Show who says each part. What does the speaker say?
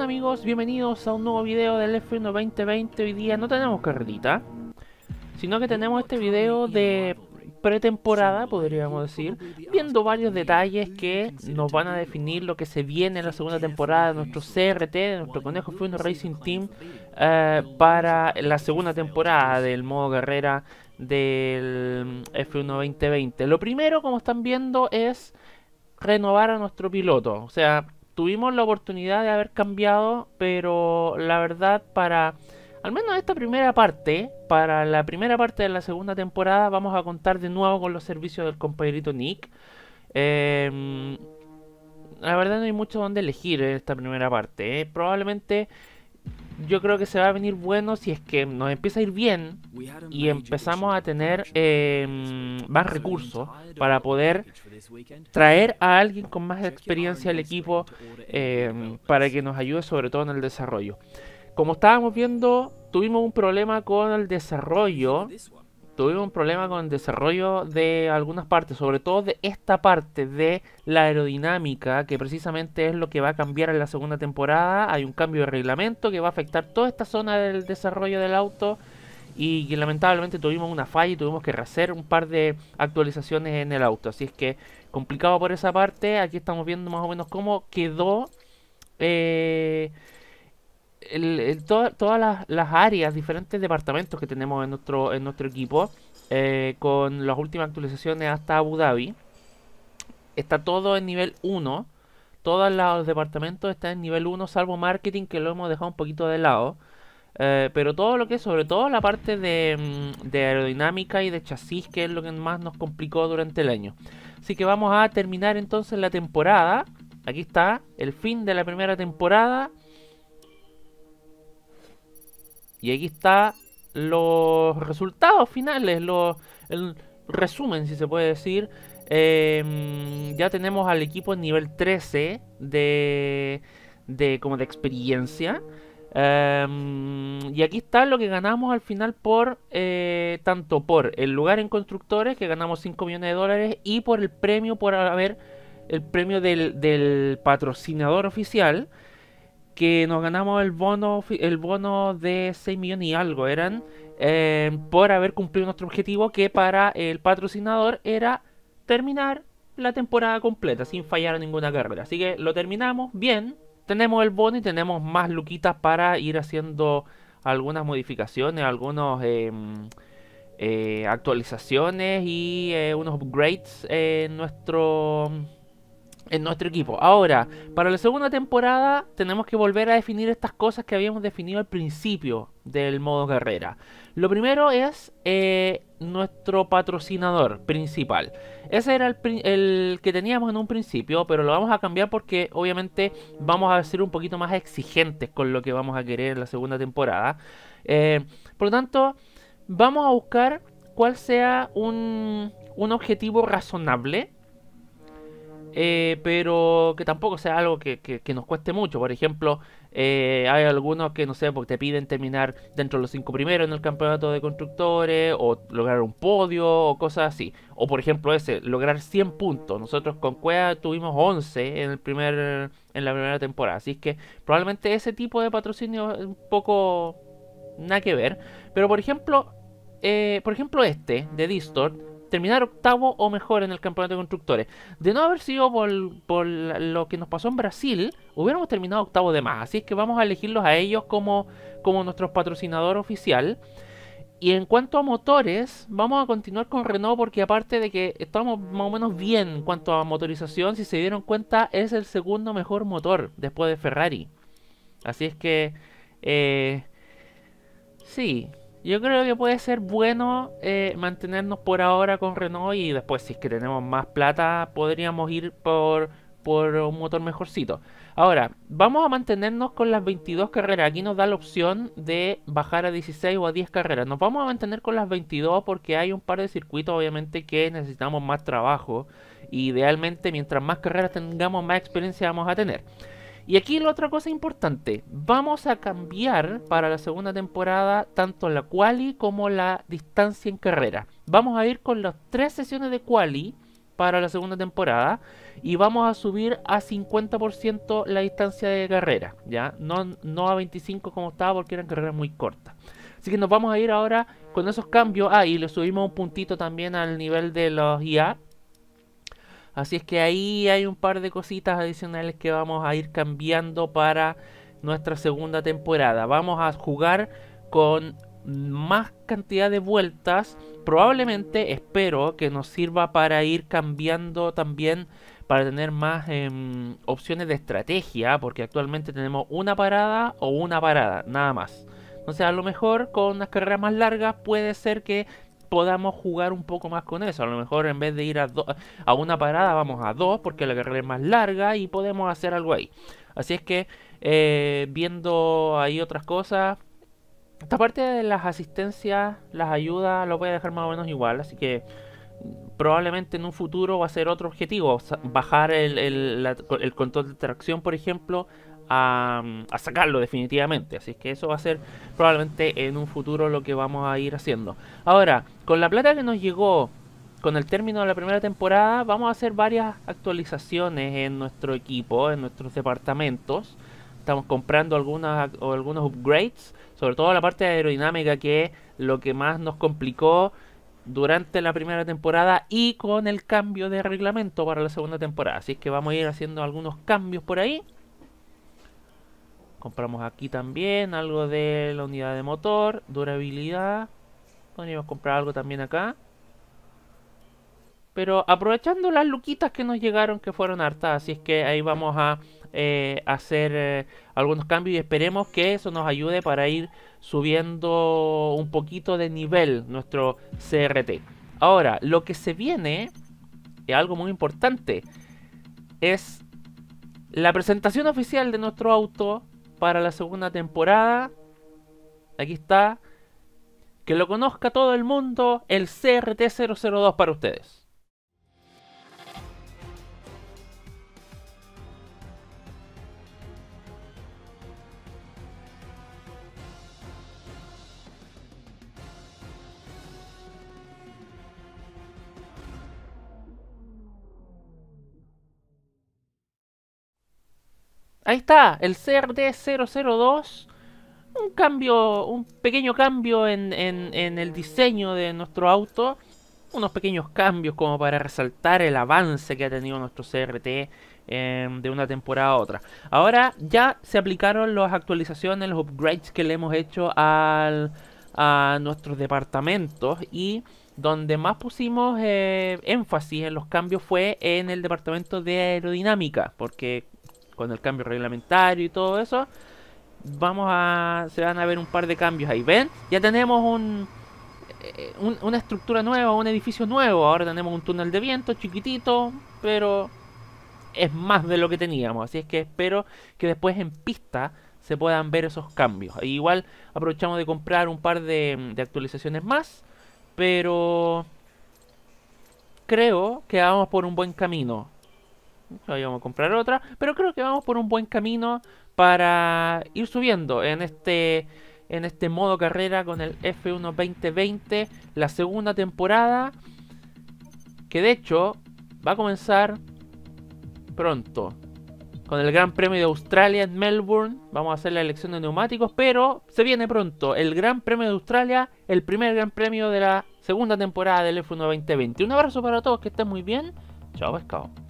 Speaker 1: amigos, bienvenidos a un nuevo video del f 1 2020 Hoy día no tenemos carrerita Sino que tenemos este video de pretemporada, podríamos decir Viendo varios detalles que nos van a definir lo que se viene en la segunda temporada de nuestro CRT De nuestro Conejo F1 Racing Team eh, Para la segunda temporada del modo guerrera del F1 2020 Lo primero, como están viendo, es renovar a nuestro piloto O sea tuvimos la oportunidad de haber cambiado, pero la verdad para, al menos esta primera parte, para la primera parte de la segunda temporada vamos a contar de nuevo con los servicios del compañerito Nick. Em, la verdad no hay mucho donde elegir en esta primera parte. ¿eh? Probablemente yo creo que se va a venir bueno si es que nos empieza a ir bien y empezamos a tener em, más recursos para poder traer a alguien con más experiencia al equipo em, para que nos ayude sobre todo en el desarrollo. Como estábamos viendo, tuvimos un problema con el desarrollo tuvimos un problema con el desarrollo de algunas partes, sobre todo de esta parte de la aerodinámica, que precisamente es lo que va a cambiar en la segunda temporada. Hay un cambio de reglamento que va a afectar toda esta zona del desarrollo del auto y lamentablemente tuvimos una falla y tuvimos que rehacer un par de actualizaciones en el auto. Así es que complicado por esa parte, aquí estamos viendo más o menos cómo quedó... Eh, el, todas las, áreas, diferentes departamentos que tenemos en nuestro, en nuestro equipo, eh, con las últimas actualizaciones hasta Abu Dhabi, está todo en nivel 1. Todos los departamentos están en nivel 1, salvo marketing, que lo hemos dejado un poquito de lado. Eh, pero todo lo que es, sobre todo la parte de, mm, de, aerodinámica y de chasis, que es lo que más nos complicó durante el año. Así que vamos a terminar entonces la temporada. Aquí está el fin de la primera temporada. Y aquí está los resultados finales, el resumen, si se puede decir. Em, ya tenemos al equipo en nivel 13 de, como de experiencia. Em, y aquí está lo que ganamos al final por eh, tanto por el lugar en constructores, que ganamos 5 millones de dólares, y por el premio por haber el premio del patrocinador oficial, que nos ganamos el bono, el bono de 6 millones y algo eran em, por haber cumplido nuestro objetivo que para el patrocinador era terminar la temporada completa sin fallar ninguna carrera. Así que lo terminamos bien, tenemos el bono y tenemos más luquitas para ir haciendo algunas modificaciones, algunos... Em, eh, actualizaciones y eh, unos upgrades en nuestro en nuestro equipo. Ahora, para la segunda temporada tenemos que volver a definir estas cosas que habíamos definido al principio del modo carrera. Lo primero es eh, nuestro patrocinador principal. Ese era el, que teníamos en un principio, pero lo vamos a cambiar porque obviamente vamos a ser un poquito más exigentes con lo que vamos a querer en la segunda temporada. Eh, por lo tanto, vamos a buscar cuál sea un, un objetivo razonable eh, pero que tampoco sea algo que, nos cueste mucho. Por ejemplo, eh, hay algunos que, no sé, porque te piden terminar dentro de los 5 primeros en el campeonato de constructores, o lograr un podio, o cosas así. O por ejemplo ese, lograr 100 puntos. Nosotros con Cueva tuvimos 11 en, el primer, en la primera temporada. Así que probablemente ese tipo de patrocinio es un poco... Nada que ver. Pero por ejemplo, eh, por ejemplo este, de Distort terminar octavo o mejor en el campeonato de constructores. De no haber sido por, lo que nos pasó en Brasil, hubiéramos terminado octavo de más. Así es que vamos a elegirlos a ellos como, como nuestro patrocinador oficial. Y en cuanto a motores, vamos a continuar con Renault porque aparte de que estamos más o menos bien en cuanto a motorización, si se dieron cuenta, es el segundo mejor motor después de Ferrari. Así es que... Eh, sí, yo creo que puede ser bueno eh, mantenernos por ahora con Renault y después si es que tenemos más plata podríamos ir por, por un motor mejorcito. Ahora, vamos a mantenernos con las 22 carreras. Aquí nos da la opción de bajar a 16 o a 10 carreras. Nos vamos a mantener con las 22 porque hay un par de circuitos obviamente que necesitamos más trabajo. idealmente mientras más carreras tengamos más experiencia vamos a tener. Y aquí la otra cosa importante, vamos a cambiar para la segunda temporada tanto la quali como la distancia en carrera. Vamos a ir con las tres sesiones de quali para la segunda temporada y vamos a subir a 50% la distancia de carrera, ¿ya? No, no a 25 como estaba porque eran carrera muy cortas. Así que nos vamos a ir ahora con esos cambios. Ah, y le subimos un puntito también al nivel de los IA Así es que ahí hay un par de cositas adicionales que vamos a ir cambiando para nuestra segunda temporada. Vamos a jugar con más cantidad de vueltas. Probablemente, espero que nos sirva para ir cambiando también, para tener más em, opciones de estrategia, porque actualmente tenemos una parada o una parada, nada más. Entonces a lo mejor con unas carreras más largas puede ser que podamos jugar un poco más con eso. A lo mejor en vez de ir a, a una parada vamos a dos porque la carrera es más larga y podemos hacer algo ahí. Así es que eh, viendo ahí otras cosas, esta parte de las asistencias, las ayudas, lo voy a dejar más o menos igual. Así que probablemente en un futuro va a ser otro objetivo. Bajar el, el, el control de tracción, por ejemplo, a, sacarlo definitivamente. Así que eso va a ser probablemente en un futuro lo que vamos a ir haciendo. Ahora, con la plata que nos llegó con el término de la primera temporada, vamos a hacer varias actualizaciones en nuestro equipo, en nuestros departamentos. Estamos comprando algunas, o algunos upgrades, sobre todo la parte aerodinámica, que es lo que más nos complicó durante la primera temporada y con el cambio de reglamento para la segunda temporada. Así que vamos a ir haciendo algunos cambios por ahí Compramos aquí también algo de la unidad de motor, durabilidad. Podríamos comprar algo también acá. Pero aprovechando las luquitas que nos llegaron, que fueron hartas, así es que ahí vamos a eh, hacer eh, algunos cambios y esperemos que eso nos ayude para ir subiendo un poquito de nivel nuestro CRT. Ahora, lo que se viene, es algo muy importante, es la presentación oficial de nuestro auto para la segunda temporada. Aquí está. Que lo conozca todo el mundo, el CRT002 para ustedes. Ahí está, el CRT002. Un cambio, un pequeño cambio en, el diseño de nuestro auto. Unos pequeños cambios como para resaltar el avance que ha tenido nuestro CRT em, de una temporada a otra. Ahora ya se aplicaron las actualizaciones, los upgrades que le hemos hecho a nuestros departamentos y donde más pusimos eh, énfasis en los cambios fue en el departamento de aerodinámica, porque con el cambio reglamentario y todo eso, vamos a se van a ver un par de cambios ahí. ¿Ven? Ya tenemos eh, un, una estructura nueva, un edificio nuevo. Ahora tenemos un túnel de viento chiquitito, pero es más de lo que teníamos. Así es que espero que después en pista se puedan ver esos cambios. E igual aprovechamos de comprar un par de, de actualizaciones más, pero creo que vamos por un buen camino no a comprar otra, pero creo que vamos por un buen camino para ir subiendo en este en este modo carrera con el F1 2020, la segunda temporada que de hecho va a comenzar pronto. Con el Gran Premio de Australia en Melbourne vamos a hacer la elección de neumáticos, pero se viene pronto el Gran Premio de Australia, el primer Gran Premio de la segunda temporada del F1 2020. Un abrazo para todos, que estén muy bien. Chao pescado.